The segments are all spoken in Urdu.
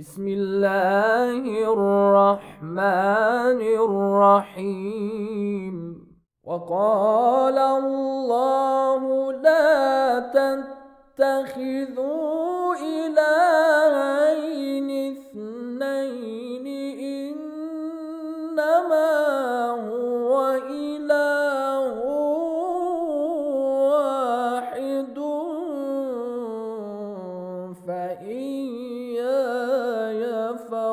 بسم الله الرحمن الرحيم وقال الله لا تتخذوا إله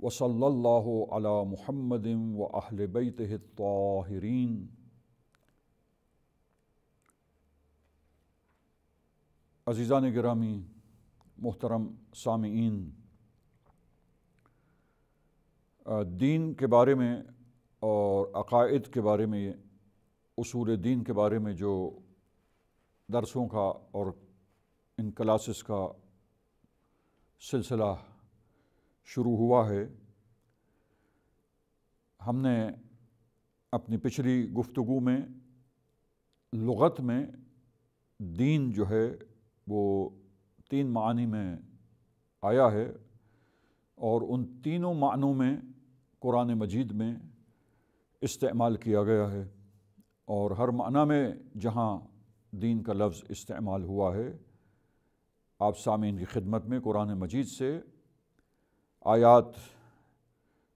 و اللہ علی محمد و اہل بیت الطاہرین عزیزان گرامی محترم سامعین دین کے بارے میں اور عقائد کے بارے میں اصول دین کے بارے میں جو درسوں کا اور ان کلاسز کا سلسلہ شروع ہوا ہے ہم نے اپنی پچھلی گفتگو میں لغت میں دین جو ہے وہ تین معنی میں آیا ہے اور ان تینوں معنوں میں قرآن مجید میں استعمال کیا گیا ہے اور ہر معنی میں جہاں دین کا لفظ استعمال ہوا ہے آپ سامعین کی خدمت میں قرآن مجید سے آیات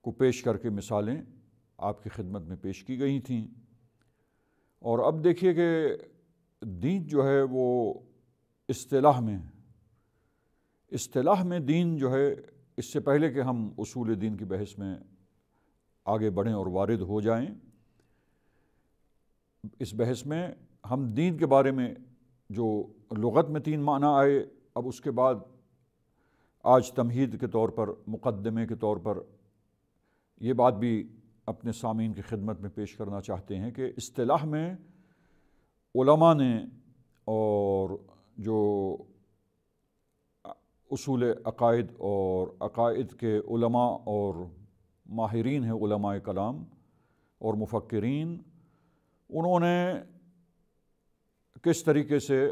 کو پیش کر کے مثالیں آپ کی خدمت میں پیش کی گئی تھیں اور اب دیکھیے کہ دین جو ہے وہ اصطلاح میں اصطلاح میں دین جو ہے اس سے پہلے کہ ہم اصول دین کی بحث میں آگے بڑھیں اور وارد ہو جائیں اس بحث میں ہم دین کے بارے میں جو لغت میں تین معنی آئے اب اس کے بعد آج تمہید کے طور پر مقدمے کے طور پر یہ بات بھی اپنے سامعین کی خدمت میں پیش کرنا چاہتے ہیں کہ اصطلاح میں علماء نے اور جو اصول عقائد اور عقائد کے علماء اور ماہرین ہیں علماء کلام اور مفکرین انہوں نے کس طریقے سے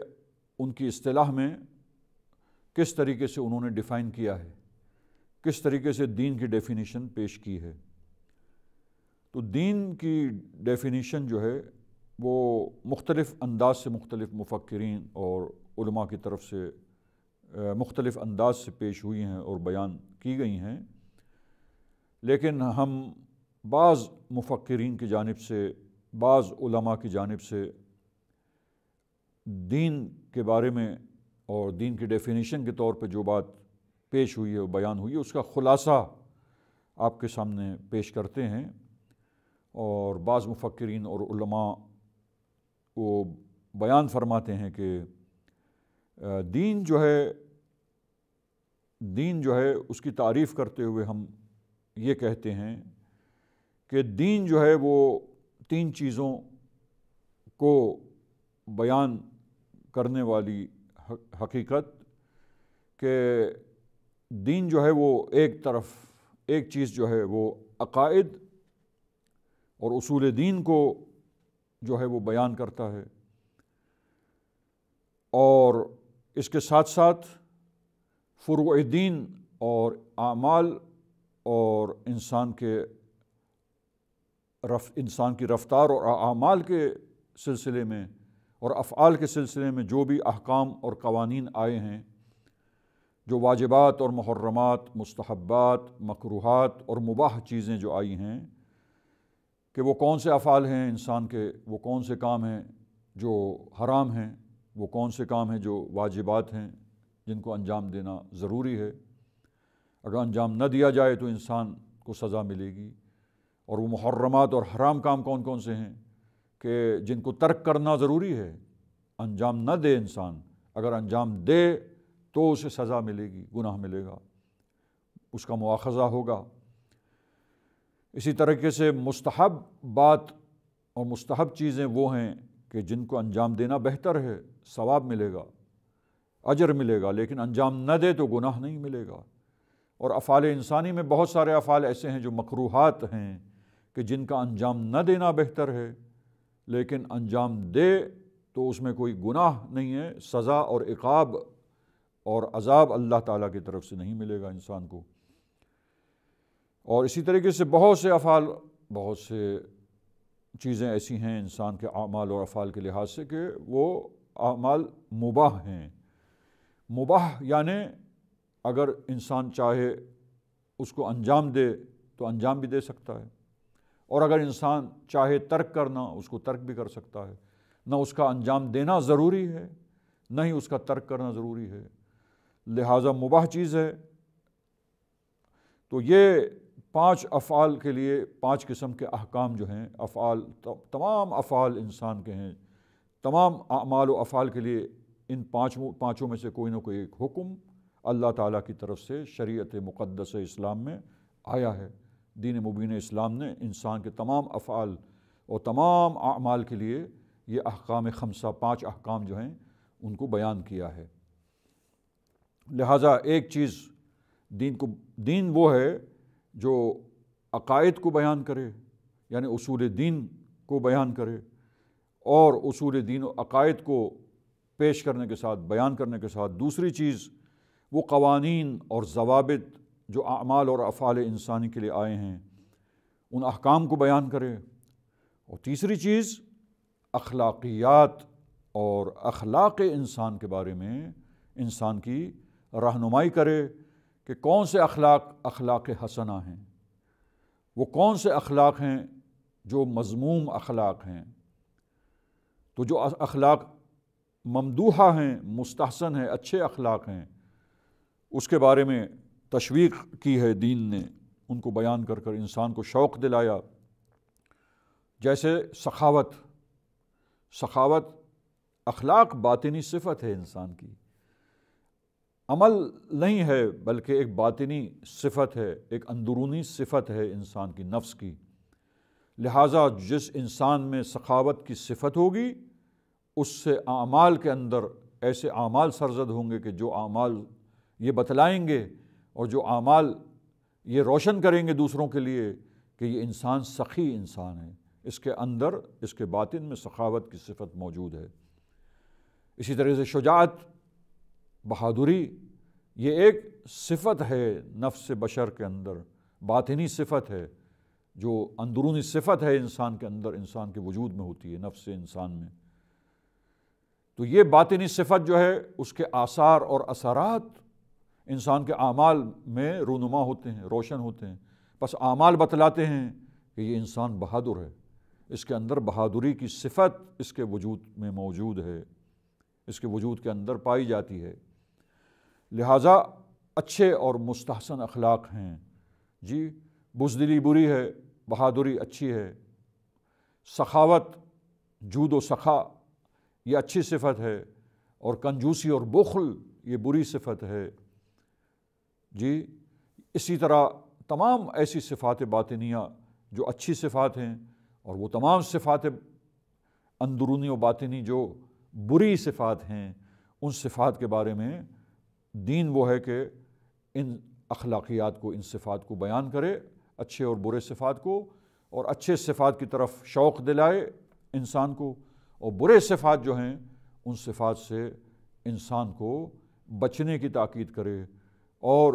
ان کی اصطلاح میں کس طریقے سے انہوں نے ڈیفائن کیا ہے کس طریقے سے دین کی ڈیفینیشن پیش کی ہے تو دین کی ڈیفینیشن جو ہے وہ مختلف انداز سے مختلف مفکرین اور علماء کی طرف سے مختلف انداز سے پیش ہوئی ہیں اور بیان کی گئی ہیں لیکن ہم بعض مفکرین کی جانب سے بعض علماء کی جانب سے دین کے بارے میں اور دین کی ڈیفینیشن کے طور پہ جو بات پیش ہوئی ہے بیان ہوئی ہے اس کا خلاصہ آپ کے سامنے پیش کرتے ہیں اور بعض مفقرین اور علماء وہ بیان فرماتے ہیں کہ دین جو ہے دین جو ہے اس کی تعریف کرتے ہوئے ہم یہ کہتے ہیں کہ دین جو ہے وہ تین چیزوں کو بیان کرنے والی حقیقت کہ دین جو ہے وہ ایک طرف ایک چیز جو ہے وہ عقائد اور اصول دین کو جو ہے وہ بیان کرتا ہے اور اس کے ساتھ ساتھ فروع دین اور اعمال اور انسان رف انسان کی رفتار اور اعمال کے سلسلے میں اور افعال کے سلسلے میں جو بھی احکام اور قوانین آئے ہیں جو واجبات اور محرمات مستحبات مقروحات اور مباح چیزیں جو آئی ہیں کہ وہ کون سے افعال ہیں انسان کے وہ کون سے کام ہیں جو حرام ہیں وہ کون سے کام ہیں جو واجبات ہیں جن کو انجام دینا ضروری ہے اگر انجام نہ دیا جائے تو انسان کو سزا ملے گی اور وہ محرمات اور حرام کام کون کون سے ہیں کہ جن کو ترک کرنا ضروری ہے انجام نہ دے انسان اگر انجام دے تو اسے سزا ملے گی گناہ ملے گا اس کا مواخذہ ہوگا اسی طریقے سے مستحب بات اور مستحب چیزیں وہ ہیں کہ جن کو انجام دینا بہتر ہے ثواب ملے گا اجر ملے گا لیکن انجام نہ دے تو گناہ نہیں ملے گا اور افعال انسانی میں بہت سارے افعال ایسے ہیں جو مقروحات ہیں کہ جن کا انجام نہ دینا بہتر ہے لیکن انجام دے تو اس میں کوئی گناہ نہیں ہے سزا اور عقاب اور عذاب اللہ تعالیٰ کی طرف سے نہیں ملے گا انسان کو اور اسی طریقے سے بہت سے افعال بہت سے چیزیں ایسی ہیں انسان کے اعمال اور افعال کے لحاظ سے کہ وہ اعمال مباح ہیں مباح یعنی اگر انسان چاہے اس کو انجام دے تو انجام بھی دے سکتا ہے اور اگر انسان چاہے ترک کرنا اس کو ترک بھی کر سکتا ہے نہ اس کا انجام دینا ضروری ہے نہ ہی اس کا ترک کرنا ضروری ہے لہٰذا مباح چیز ہے تو یہ پانچ افعال کے لیے پانچ قسم کے احکام جو ہیں افعال تمام افعال انسان کے ہیں تمام اعمال و افعال کے لیے ان پانچ پانچوں میں سے کوئی نہ کوئی ایک حکم اللہ تعالیٰ کی طرف سے شریعت مقدس اسلام میں آیا ہے دین مبین اسلام نے انسان کے تمام افعال اور تمام اعمال کے لیے یہ احکام خمسہ پانچ احکام جو ہیں ان کو بیان کیا ہے لہٰذا ایک چیز دین کو دین وہ ہے جو عقائد کو بیان کرے یعنی اصول دین کو بیان کرے اور اصول دین و عقائد کو پیش کرنے کے ساتھ بیان کرنے کے ساتھ دوسری چیز وہ قوانین اور ضوابط جو اعمال اور افعال انسانی کے لیے آئے ہیں ان احکام کو بیان کرے اور تیسری چیز اخلاقیات اور اخلاق انسان کے بارے میں انسان کی رہنمائی کرے کہ کون سے اخلاق اخلاق حسنہ ہیں وہ کون سے اخلاق ہیں جو مضموم اخلاق ہیں تو جو اخلاق ممدوحہ ہیں مستحسن ہیں اچھے اخلاق ہیں اس کے بارے میں تشویق کی ہے دین نے ان کو بیان کر کر انسان کو شوق دلایا جیسے سخاوت سخاوت اخلاق باطنی صفت ہے انسان کی عمل نہیں ہے بلکہ ایک باطنی صفت ہے ایک اندرونی صفت ہے انسان کی نفس کی لہٰذا جس انسان میں سخاوت کی صفت ہوگی اس سے اعمال کے اندر ایسے اعمال سرزد ہوں گے کہ جو اعمال یہ بتلائیں گے اور جو اعمال یہ روشن کریں گے دوسروں کے لیے کہ یہ انسان سخی انسان ہے اس کے اندر اس کے باطن میں سخاوت کی صفت موجود ہے اسی طرح سے شجاعت بہادری یہ ایک صفت ہے نفس بشر کے اندر باطنی صفت ہے جو اندرونی صفت ہے انسان کے اندر انسان کے وجود میں ہوتی ہے نفس انسان میں تو یہ باطنی صفت جو ہے اس کے آثار اور اثرات انسان کے اعمال میں رونما ہوتے ہیں روشن ہوتے ہیں بس اعمال بتلاتے ہیں کہ یہ انسان بہادر ہے اس کے اندر بہادری کی صفت اس کے وجود میں موجود ہے اس کے وجود کے اندر پائی جاتی ہے لہٰذا اچھے اور مستحسن اخلاق ہیں جی بزدلی بری ہے بہادری اچھی ہے سخاوت جود و سخا یہ اچھی صفت ہے اور کنجوسی اور بخل یہ بری صفت ہے جی اسی طرح تمام ایسی صفات باطنیہ جو اچھی صفات ہیں اور وہ تمام صفات اندرونی و باطنی جو بری صفات ہیں ان صفات کے بارے میں دین وہ ہے کہ ان اخلاقیات کو ان صفات کو بیان کرے اچھے اور برے صفات کو اور اچھے صفات کی طرف شوق دلائے انسان کو اور برے صفات جو ہیں ان صفات سے انسان کو بچنے کی تاکید کرے اور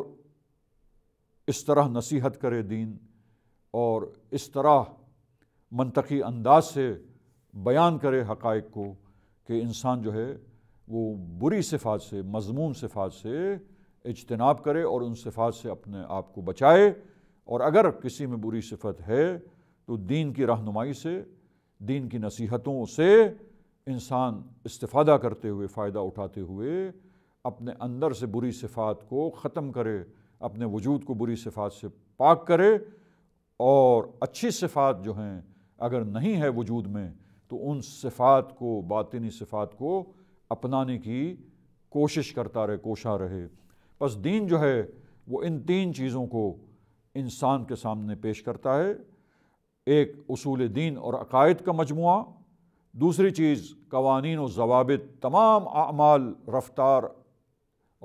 اس طرح نصیحت کرے دین اور اس طرح منطقی انداز سے بیان کرے حقائق کو کہ انسان جو ہے وہ بری صفات سے مضمون صفات سے اجتناب کرے اور ان صفات سے اپنے آپ کو بچائے اور اگر کسی میں بری صفت ہے تو دین کی رہنمائی سے دین کی نصیحتوں سے انسان استفادہ کرتے ہوئے فائدہ اٹھاتے ہوئے اپنے اندر سے بری صفات کو ختم کرے اپنے وجود کو بری صفات سے پاک کرے اور اچھی صفات جو ہیں اگر نہیں ہے وجود میں تو ان صفات کو باطنی صفات کو اپنانے کی کوشش کرتا رہے کوشاں رہے بس دین جو ہے وہ ان تین چیزوں کو انسان کے سامنے پیش کرتا ہے ایک اصول دین اور عقائد کا مجموعہ دوسری چیز قوانین و ضوابط تمام اعمال رفتار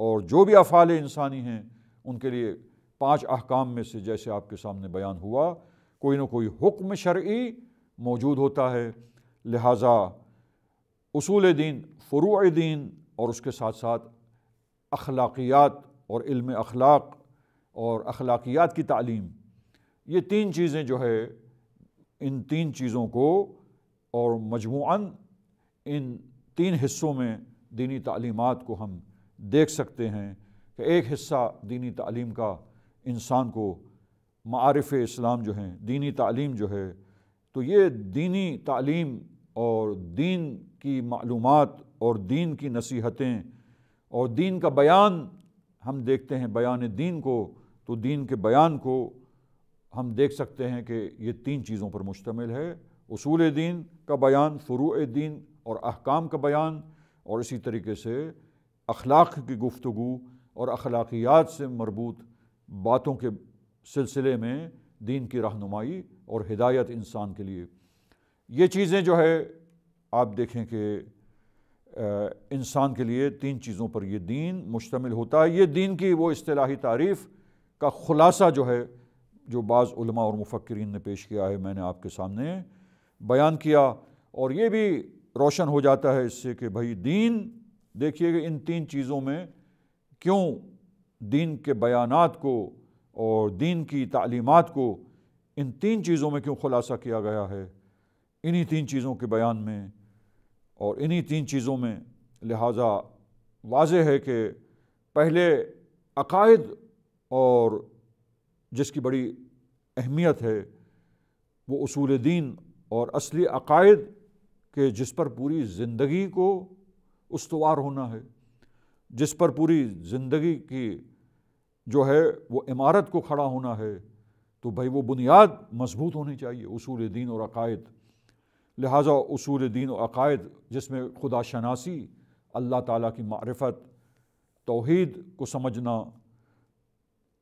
اور جو بھی افعال انسانی ہیں ان کے لیے پانچ احکام میں سے جیسے آپ کے سامنے بیان ہوا کوئی نہ کوئی حکم شرعی موجود ہوتا ہے لہٰذا اصول دین فروع دین اور اس کے ساتھ ساتھ اخلاقیات اور علم اخلاق اور اخلاقیات کی تعلیم یہ تین چیزیں جو ہے ان تین چیزوں کو اور مجموعاً ان تین حصوں میں دینی تعلیمات کو ہم دیکھ سکتے ہیں کہ ایک حصہ دینی تعلیم کا انسان کو معارف اسلام جو ہیں دینی تعلیم جو ہے تو یہ دینی تعلیم اور دین کی معلومات اور دین کی نصیحتیں اور دین کا بیان ہم دیکھتے ہیں بیان دین کو تو دین کے بیان کو ہم دیکھ سکتے ہیں کہ یہ تین چیزوں پر مشتمل ہے اصول دین کا بیان فروع دین اور احکام کا بیان اور اسی طریقے سے اخلاق کی گفتگو اور اخلاقیات سے مربوط باتوں کے سلسلے میں دین کی رہنمائی اور ہدایت انسان کے لیے یہ چیزیں جو ہے آپ دیکھیں کہ انسان کے لیے تین چیزوں پر یہ دین مشتمل ہوتا ہے یہ دین کی وہ اصطلاحی تعریف کا خلاصہ جو ہے جو بعض علماء اور مفکرین نے پیش کیا ہے میں نے آپ کے سامنے بیان کیا اور یہ بھی روشن ہو جاتا ہے اس سے کہ بھائی دین دیکھیے کہ ان تین چیزوں میں کیوں دین کے بیانات کو اور دین کی تعلیمات کو ان تین چیزوں میں کیوں خلاصہ کیا گیا ہے انہی تین چیزوں کے بیان میں اور انہی تین چیزوں میں لہٰذا واضح ہے کہ پہلے عقائد اور جس کی بڑی اہمیت ہے وہ اصول دین اور اصلی عقائد کہ جس پر پوری زندگی کو استوار ہونا ہے جس پر پوری زندگی کی جو ہے وہ عمارت کو کھڑا ہونا ہے تو بھائی وہ بنیاد مضبوط ہونی چاہیے اصول دین اور عقائد لہٰذا اصول دین و عقائد جس میں خدا شناسی اللہ تعالیٰ کی معرفت توحید کو سمجھنا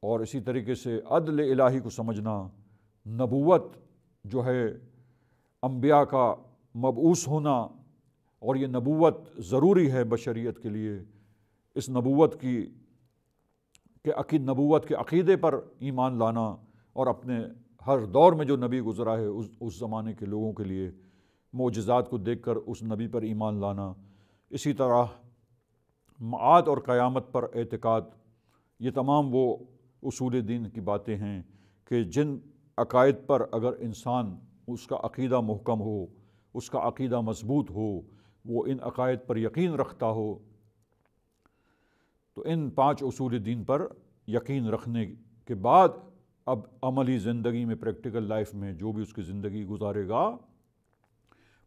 اور اسی طریقے سے عدل الہی کو سمجھنا نبوت جو ہے انبیاء کا مبعوث ہونا اور یہ نبوت ضروری ہے بشریت کے لیے اس نبوت کی کہ عقید نبوت کے عقیدے پر ایمان لانا اور اپنے ہر دور میں جو نبی گزرا ہے اس اس زمانے کے لوگوں کے لیے معجزات کو دیکھ کر اس نبی پر ایمان لانا اسی طرح معاد اور قیامت پر اعتقاد یہ تمام وہ اصول دین کی باتیں ہیں کہ جن عقائد پر اگر انسان اس کا عقیدہ محکم ہو اس کا عقیدہ مضبوط ہو وہ ان عقائد پر یقین رکھتا ہو تو ان پانچ اصول دین پر یقین رکھنے کے بعد اب عملی زندگی میں پریکٹیکل لائف میں جو بھی اس کی زندگی گزارے گا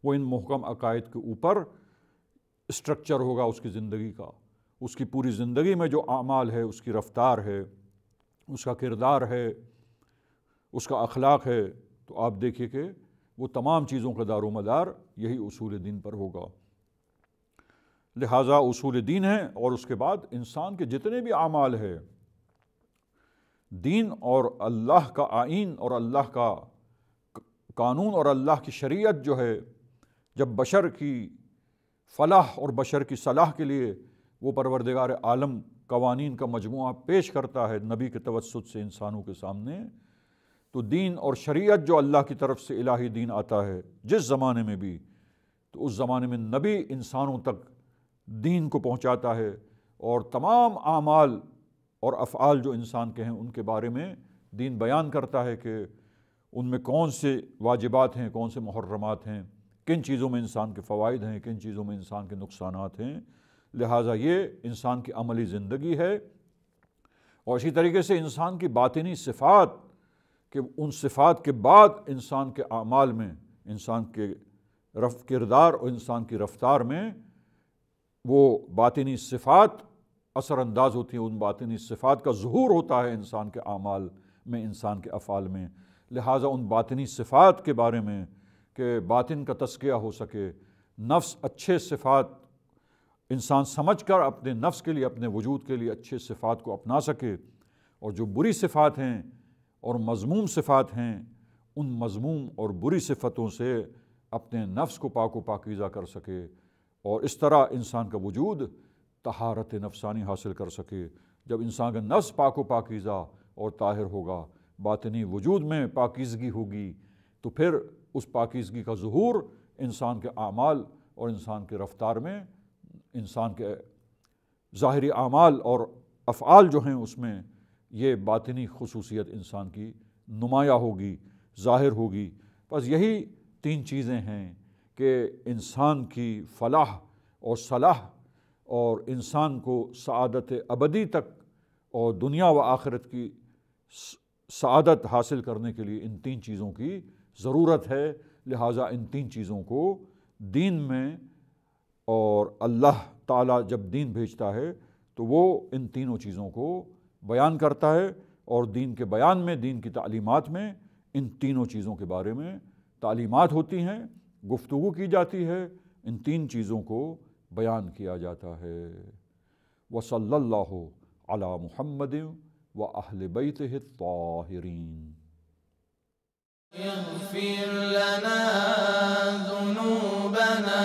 وہ ان محکم عقائد کے اوپر اسٹرکچر ہوگا اس کی زندگی کا اس کی پوری زندگی میں جو اعمال ہے اس کی رفتار ہے اس کا کردار ہے اس کا اخلاق ہے تو آپ دیکھیے کہ وہ تمام چیزوں کا دار و مدار یہی اصول دین پر ہوگا لہٰذا اصول دین ہیں اور اس کے بعد انسان کے جتنے بھی اعمال ہے دین اور اللہ کا آئین اور اللہ کا قانون اور اللہ کی شریعت جو ہے جب بشر کی فلاح اور بشر کی صلاح کے لیے وہ پروردگار عالم قوانین کا مجموعہ پیش کرتا ہے نبی کے توسط سے انسانوں کے سامنے تو دین اور شریعت جو اللہ کی طرف سے الہی دین آتا ہے جس زمانے میں بھی تو اس زمانے میں نبی انسانوں تک دین کو پہنچاتا ہے اور تمام اعمال اور افعال جو انسان کے ہیں ان کے بارے میں دین بیان کرتا ہے کہ ان میں کون سے واجبات ہیں کون سے محرمات ہیں کن چیزوں میں انسان کے فوائد ہیں کن چیزوں میں انسان کے نقصانات ہیں لہٰذا یہ انسان کی عملی زندگی ہے اور اسی طریقے سے انسان کی باطنی صفات کہ ان صفات کے بعد انسان کے اعمال میں انسان کے رف کردار اور انسان کی رفتار میں وہ باطنی صفات اثر انداز ہوتی ہیں ان باطنی صفات کا ظہور ہوتا ہے انسان کے اعمال میں انسان کے افعال میں لہٰذا ان باطنی صفات کے بارے میں کہ باطن کا تسکیہ ہو سکے نفس اچھے صفات انسان سمجھ کر اپنے نفس کے لیے اپنے وجود کے لیے اچھے صفات کو اپنا سکے اور جو بری صفات ہیں اور مضموم صفات ہیں ان مضموم اور بری صفتوں سے اپنے نفس کو پاک و پاکیزہ کر سکے اور اس طرح انسان کا وجود تہارت نفسانی حاصل کر سکے جب انسان کا نفس پاک و پاکیزہ اور طاہر ہوگا باطنی وجود میں پاکیزگی ہوگی تو پھر اس پاکیزگی کا ظہور انسان کے اعمال اور انسان کے رفتار میں انسان کے ظاہری اعمال اور افعال جو ہیں اس میں یہ باطنی خصوصیت انسان کی نمایاں ہوگی ظاہر ہوگی بس یہی تین چیزیں ہیں کہ انسان کی فلاح اور صلاح اور انسان کو سعادت ابدی تک اور دنیا و آخرت کی سعادت حاصل کرنے کے لیے ان تین چیزوں کی ضرورت ہے لہٰذا ان تین چیزوں کو دین میں اور اللہ تعالیٰ جب دین بھیجتا ہے تو وہ ان تینوں چیزوں کو بیان کرتا ہے اور دین کے بیان میں دین کی تعلیمات میں ان تینوں چیزوں کے بارے میں تعلیمات ہوتی ہیں گفتگو کی جاتی ہے ان تین چیزوں کو بیان کیا جاتا ہے وصلی اللہ علی محمد و اہل بیت الطاہرین اغفر لنا ذنوبنا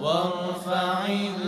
وارفع